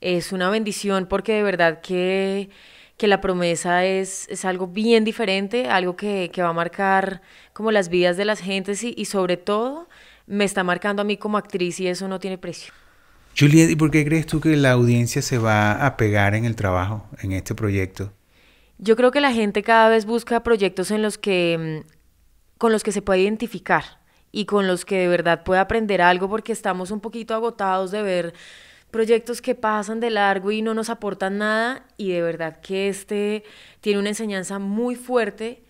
es una bendición porque de verdad que, la promesa es, es, algo bien diferente, algo que, va a marcar como las vidas de las gentes y, sobre todo me está marcando a mí como actriz y eso no tiene precio. Juliet, ¿y por qué crees tú que la audiencia se va a pegar en el trabajo, en este proyecto? Yo creo que la gente cada vez busca proyectos en los que mm, con los que se puede identificar y con los que de verdad pueda aprender algo porque estamos un poquito agotados de ver proyectos que pasan de largo y no nos aportan nada y de verdad que este tiene una enseñanza muy fuerte,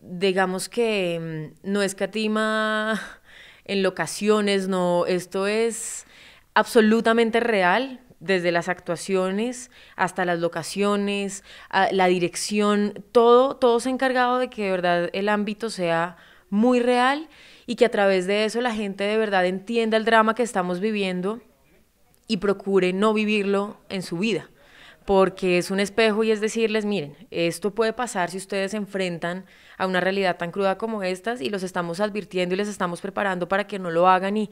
digamos que mm, no escatima en locaciones, no, esto es absolutamente real, desde las actuaciones hasta las locaciones, la dirección, todo, todo se ha encargado de que de verdad el ámbito sea muy real y que a través de eso la gente de verdad entienda el drama que estamos viviendo y procure no vivirlo en su vida, porque es un espejo y es decirles, miren, esto puede pasar si ustedes se enfrentan a una realidad tan cruda como estas y los estamos advirtiendo y les estamos preparando para que no lo hagan y,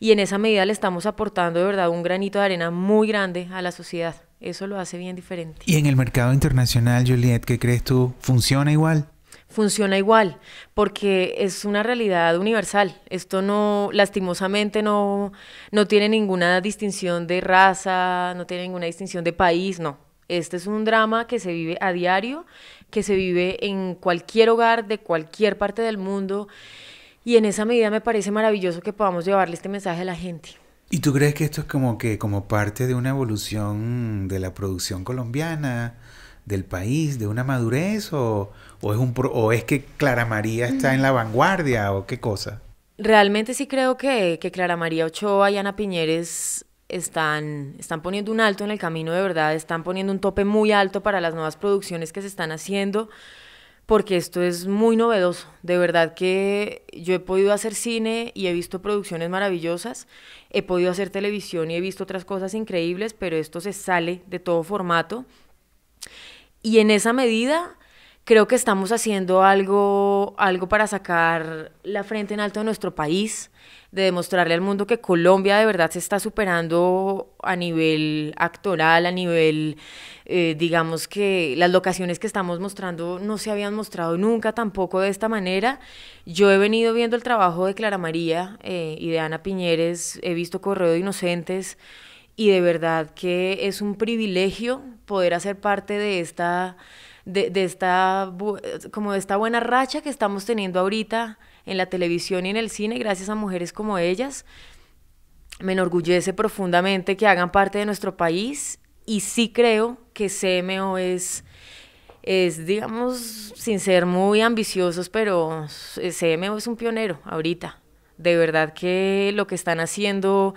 y en esa medida le estamos aportando de verdad un granito de arena muy grande a la sociedad. Eso lo hace bien diferente. ¿Y en el mercado internacional, Juliet, qué crees tú? ¿Funciona igual? funciona igual, porque es una realidad universal. Esto no, lastimosamente, no, no tiene ninguna distinción de raza, no tiene ninguna distinción de país, no. Este es un drama que se vive a diario, que se vive en cualquier hogar de cualquier parte del mundo. Y en esa medida me parece maravilloso que podamos llevarle este mensaje a la gente. ¿Y tú crees que esto es como que como parte de una evolución de la producción colombiana? del país, de una madurez o, es, un es que Clara María está en la vanguardia o qué cosa? Realmente sí creo que, Clara María Ochoa y Ana Piñeres están, están poniendo un alto en el camino de verdad, están poniendo un tope muy alto para las nuevas producciones que se están haciendo, porque esto es muy novedoso. De verdad que yo he podido hacer cine y he visto producciones maravillosas, he podido hacer televisión y he visto otras cosas increíbles, pero esto se sale de todo formato y en esa medida creo que estamos haciendo algo, algo para sacar la frente en alto de nuestro país, de demostrarle al mundo que Colombia de verdad se está superando a nivel actoral, a nivel, eh, digamos que las locaciones que estamos mostrando no se habían mostrado nunca tampoco de esta manera. Yo he venido viendo el trabajo de Clara María eh, y de Ana Piñeres, he visto Correo de Inocentes y de verdad que es un privilegio poder hacer parte de esta, de, esta, como de esta buena racha que estamos teniendo ahorita en la televisión y en el cine, gracias a mujeres como ellas. Me enorgullece profundamente que hagan parte de nuestro país y sí creo que CMO es, es digamos, sin ser muy ambiciosos, pero CMO es un pionero ahorita. De verdad que lo que están haciendo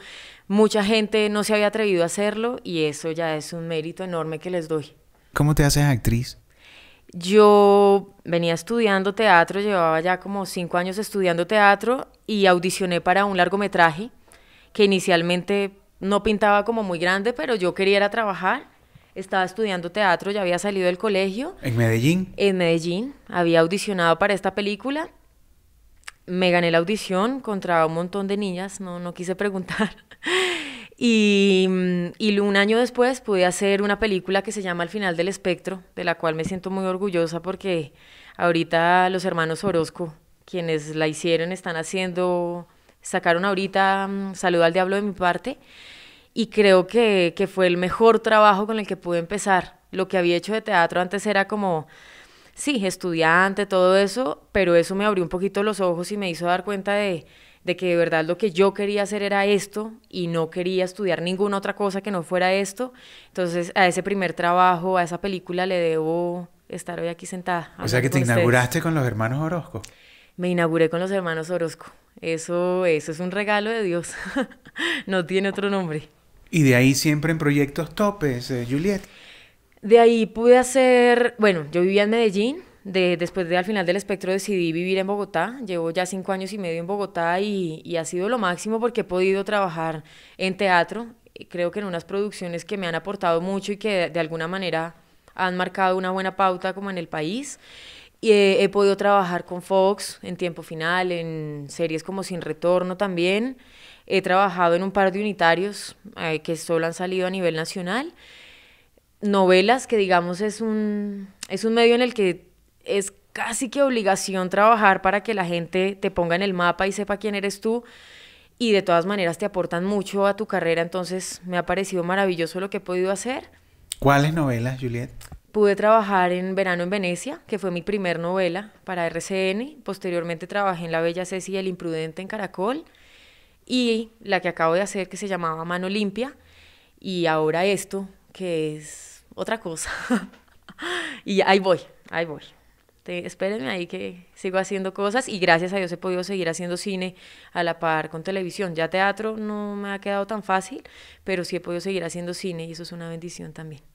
Mucha gente no se había atrevido a hacerlo y eso ya es un mérito enorme que les doy. ¿Cómo te haces actriz? Yo venía estudiando teatro, llevaba ya como cinco años estudiando teatro y audicioné para un largometraje que inicialmente no pintaba como muy grande, pero yo quería trabajar. Estaba estudiando teatro, ya había salido del colegio. ¿En Medellín? En Medellín. Había audicionado para esta película me gané la audición contra un montón de niñas, no, no quise preguntar. Mm, y, un año después pude hacer una película que se llama Al final del espectro, de la cual me siento muy orgullosa porque ahorita los hermanos Orozco, quienes la hicieron, están haciendo, sacaron ahorita mm, Saludo al Diablo de mi parte y creo que, que fue el mejor trabajo con el que pude empezar. Lo que había hecho de teatro antes era como sí, estudiante, todo eso, pero eso me abrió un poquito los ojos y me hizo dar cuenta de, que de verdad lo que yo quería hacer era esto y no quería estudiar ninguna otra cosa que no fuera esto. Entonces, a ese primer trabajo, a esa película le debo estar hoy aquí sentada. O sea que te inauguraste con los hermanos Orozco. Me inauguré con los hermanos Orozco. Eso, eso es un regalo de Dios. no tiene otro nombre. Y de ahí siempre en proyectos topes, juliette eh, Juliet. De ahí pude hacer, bueno, yo vivía en Medellín, después de al final del espectro decidí vivir en Bogotá, llevo ya cinco años y medio en Bogotá y, ha sido lo máximo porque he podido trabajar en teatro, creo que en unas producciones que me han aportado mucho y que de, alguna manera han marcado una buena pauta como en el país. Y he, podido trabajar con Fox en tiempo final, en series como Sin Retorno también. He trabajado en un par de unitarios eh, que solo han salido a nivel nacional novelas, que digamos es un, es un medio en el que es casi que obligación trabajar para que la gente te ponga en el mapa y sepa quién eres tú y de todas maneras te aportan mucho a tu carrera, entonces me ha parecido maravilloso lo que he podido hacer. ¿Cuáles novelas, Juliet? Pude trabajar en Verano en Venecia, que fue mi primer novela para RCN. Posteriormente trabajé en La Bella Ceci y El Imprudente en Caracol. Y la que acabo de hacer, que se llamaba Mano Limpia. Y ahora esto, que es otra cosa. y ahí voy, ahí voy. Te, espérenme ahí que sigo haciendo cosas y gracias a Dios he podido seguir haciendo cine a la par con televisión. Ya teatro no me ha quedado tan fácil, pero sí he podido seguir haciendo cine y eso es una bendición también.